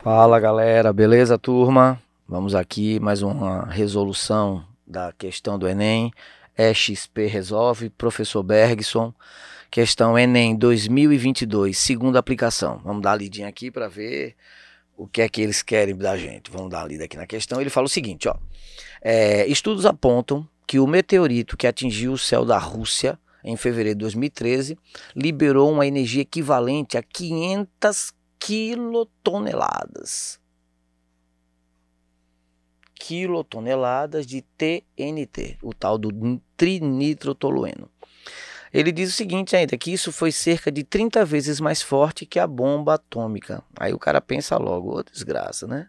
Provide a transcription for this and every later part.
Fala galera, beleza turma? Vamos aqui mais uma resolução da questão do Enem. EXP é Resolve, professor Bergson. Questão Enem 2022, segunda aplicação. Vamos dar a lidinha aqui para ver o que é que eles querem da gente. Vamos dar a lida aqui na questão. Ele fala o seguinte: ó, é, estudos apontam que o meteorito que atingiu o céu da Rússia em fevereiro de 2013 liberou uma energia equivalente a 500 quilotoneladas. Quilotoneladas de TNT, o tal do trinitrotolueno. Ele diz o seguinte ainda, que isso foi cerca de 30 vezes mais forte que a bomba atômica. Aí o cara pensa logo, ô oh, desgraça, né?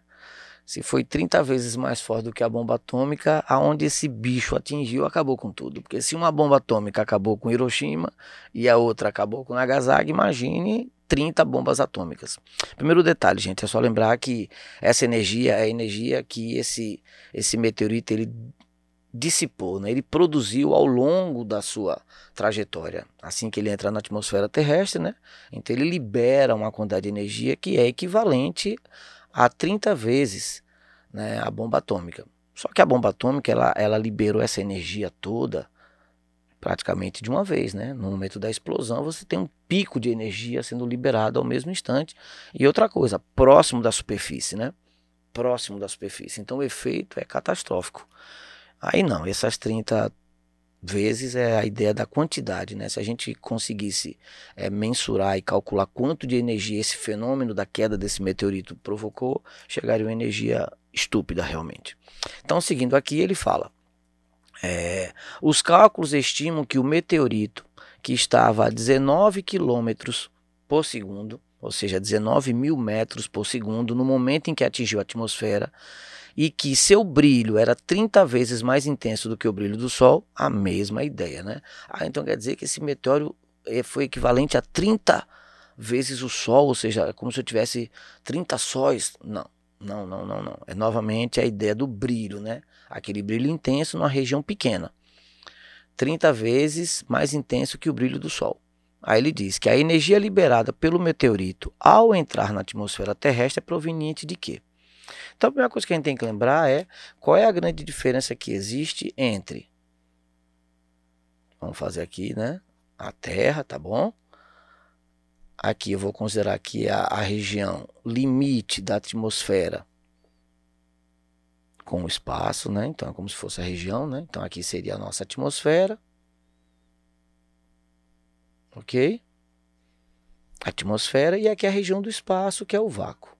Se foi 30 vezes mais forte do que a bomba atômica, aonde esse bicho atingiu, acabou com tudo. Porque se uma bomba atômica acabou com Hiroshima e a outra acabou com Nagasaki, imagine 30 bombas atômicas. Primeiro detalhe, gente, é só lembrar que essa energia é a energia que esse, esse meteorito ele dissipou, né? ele produziu ao longo da sua trajetória. Assim que ele entra na atmosfera terrestre, né? então ele libera uma quantidade de energia que é equivalente a 30 vezes né, a bomba atômica. Só que a bomba atômica ela, ela liberou essa energia toda praticamente de uma vez, né? No momento da explosão, você tem um pico de energia sendo liberado ao mesmo instante. E outra coisa, próximo da superfície, né? Próximo da superfície. Então o efeito é catastrófico. Aí não, essas 30 vezes é a ideia da quantidade, né? Se a gente conseguisse é, mensurar e calcular quanto de energia esse fenômeno da queda desse meteorito provocou, chegaria uma energia estúpida realmente. Então, seguindo aqui, ele fala é, os cálculos estimam que o meteorito, que estava a 19 quilômetros por segundo, ou seja, 19 mil metros por segundo, no momento em que atingiu a atmosfera, e que seu brilho era 30 vezes mais intenso do que o brilho do Sol, a mesma ideia, né? Ah, então quer dizer que esse meteoro é, foi equivalente a 30 vezes o Sol, ou seja, é como se eu tivesse 30 sóis. Não, não, não, não, não. É novamente a ideia do brilho, né? Aquele brilho intenso numa região pequena. 30 vezes mais intenso que o brilho do Sol. Aí ele diz que a energia liberada pelo meteorito ao entrar na atmosfera terrestre é proveniente de quê? Então a primeira coisa que a gente tem que lembrar é qual é a grande diferença que existe entre. Vamos fazer aqui, né? A Terra, tá bom? aqui eu vou considerar aqui a, a região limite da atmosfera com o espaço, né? Então é como se fosse a região, né? Então aqui seria a nossa atmosfera. OK? Atmosfera e aqui a região do espaço, que é o vácuo.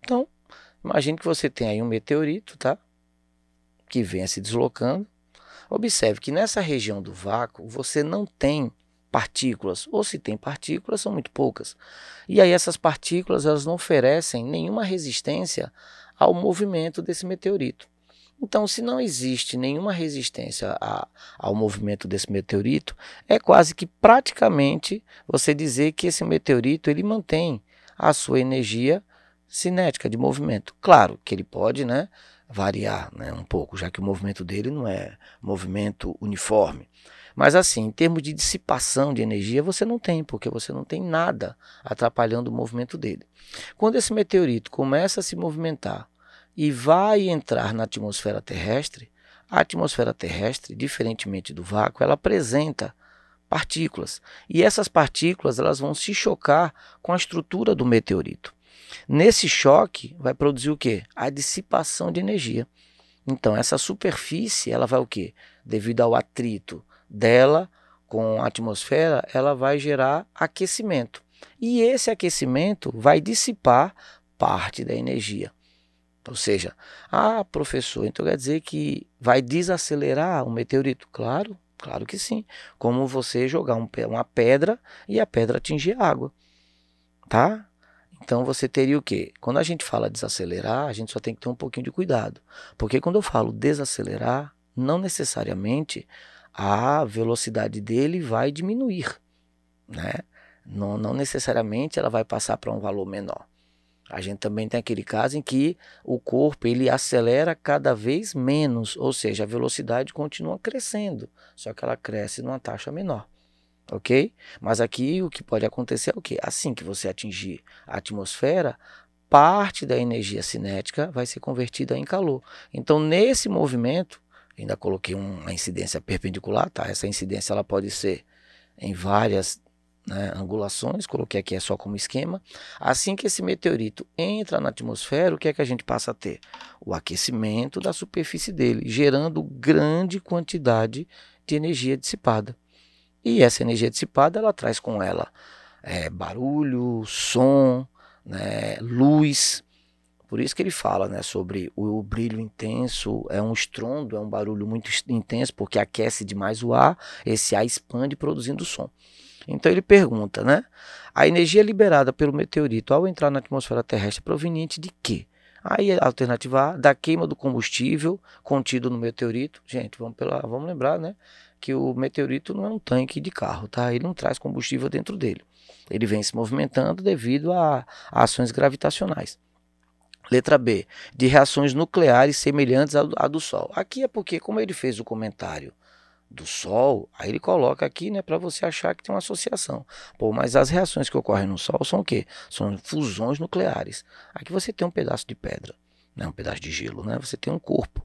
Então, imagine que você tem aí um meteorito, tá? Que venha se deslocando. Observe que nessa região do vácuo você não tem partículas, ou se tem partículas, são muito poucas. E aí essas partículas elas não oferecem nenhuma resistência ao movimento desse meteorito. Então, se não existe nenhuma resistência a, ao movimento desse meteorito, é quase que praticamente você dizer que esse meteorito ele mantém a sua energia cinética de movimento. Claro que ele pode, né, variar, né, um pouco, já que o movimento dele não é movimento uniforme. Mas assim, em termos de dissipação de energia, você não tem, porque você não tem nada atrapalhando o movimento dele. Quando esse meteorito começa a se movimentar e vai entrar na atmosfera terrestre, a atmosfera terrestre, diferentemente do vácuo, ela apresenta partículas. E essas partículas elas vão se chocar com a estrutura do meteorito. Nesse choque vai produzir o que? A dissipação de energia. Então essa superfície ela vai o que? Devido ao atrito dela com a atmosfera, ela vai gerar aquecimento. E esse aquecimento vai dissipar parte da energia. Ou seja, ah, professor, então quer dizer que vai desacelerar o meteorito? Claro, claro que sim. Como você jogar um, uma pedra e a pedra atingir a água. Tá? Então você teria o quê? Quando a gente fala desacelerar, a gente só tem que ter um pouquinho de cuidado. Porque quando eu falo desacelerar, não necessariamente a velocidade dele vai diminuir, né? Não, não necessariamente ela vai passar para um valor menor. A gente também tem aquele caso em que o corpo ele acelera cada vez menos, ou seja, a velocidade continua crescendo, só que ela cresce numa taxa menor. OK? Mas aqui o que pode acontecer é o que? Assim que você atingir a atmosfera, parte da energia cinética vai ser convertida em calor. Então, nesse movimento, Ainda coloquei uma incidência perpendicular, tá? Essa incidência ela pode ser em várias né, angulações, coloquei aqui é só como esquema. Assim que esse meteorito entra na atmosfera, o que é que a gente passa a ter? O aquecimento da superfície dele, gerando grande quantidade de energia dissipada. E essa energia dissipada ela traz com ela é, barulho, som, né, luz. Por isso que ele fala né, sobre o, brilho intenso, é um estrondo, é um barulho muito intenso, porque aquece demais o ar, esse ar expande produzindo som. Então ele pergunta, né? A energia liberada pelo meteorito ao entrar na atmosfera terrestre é proveniente de quê? Aí a alternativa A, da queima do combustível contido no meteorito. Gente, vamos, pela, vamos lembrar, né? Que o meteorito não é um tanque de carro, tá? Ele não traz combustível dentro dele. Ele vem se movimentando devido a, a ações gravitacionais. Letra B, de reações nucleares semelhantes à do Sol. Aqui é porque, como ele fez o comentário do Sol, aí ele coloca aqui, né, para você achar que tem uma associação. Pô, mas as reações que ocorrem no Sol são o quê? São fusões nucleares. Aqui você tem um pedaço de pedra, né, um pedaço de gelo, né? Você tem um corpo,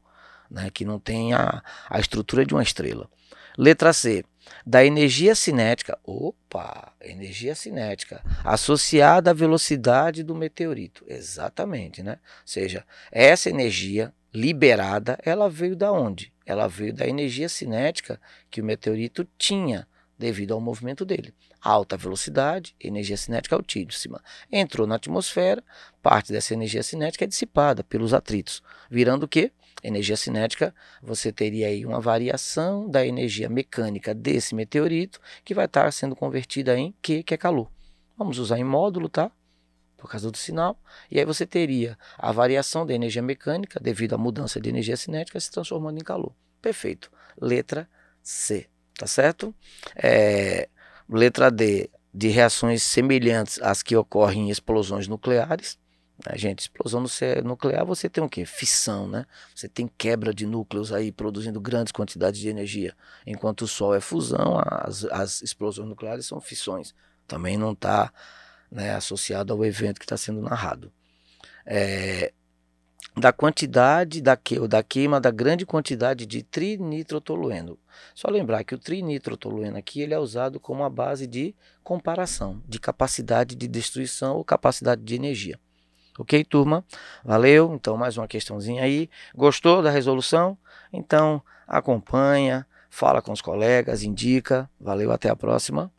né, que não tem a, a estrutura de uma estrela. Letra C, da energia cinética, opa, energia cinética, associada à velocidade do meteorito. Exatamente, né? Ou seja, essa energia liberada, ela veio da onde? Ela veio da energia cinética que o meteorito tinha devido ao movimento dele. Alta velocidade, energia cinética altíssima. Entrou na atmosfera, parte dessa energia cinética é dissipada pelos atritos, virando o quê? energia cinética, você teria aí uma variação da energia mecânica desse meteorito que vai estar tá sendo convertida em Q, que é calor. Vamos usar em módulo, tá? Por causa do sinal. E aí você teria a variação da energia mecânica devido à mudança de energia cinética se transformando em calor. Perfeito. Letra C, tá certo? É, letra D, de reações semelhantes às que ocorrem em explosões nucleares. A né, gente, explosão nuclear, você tem o quê? Fissão, né? Você tem quebra de núcleos aí produzindo grandes quantidades de energia. Enquanto o Sol é fusão, as, as explosões nucleares são fissões. Também não está né, associado ao evento que está sendo narrado. É, da quantidade da, que, da queima da grande quantidade de trinitrotolueno. Só lembrar que o trinitrotolueno aqui ele é usado como a base de comparação de capacidade de destruição ou capacidade de energia. Ok, turma? Valeu. Então, mais uma questãozinha aí. Gostou da resolução? Então, acompanha, fala com os colegas, indica. Valeu, até a próxima.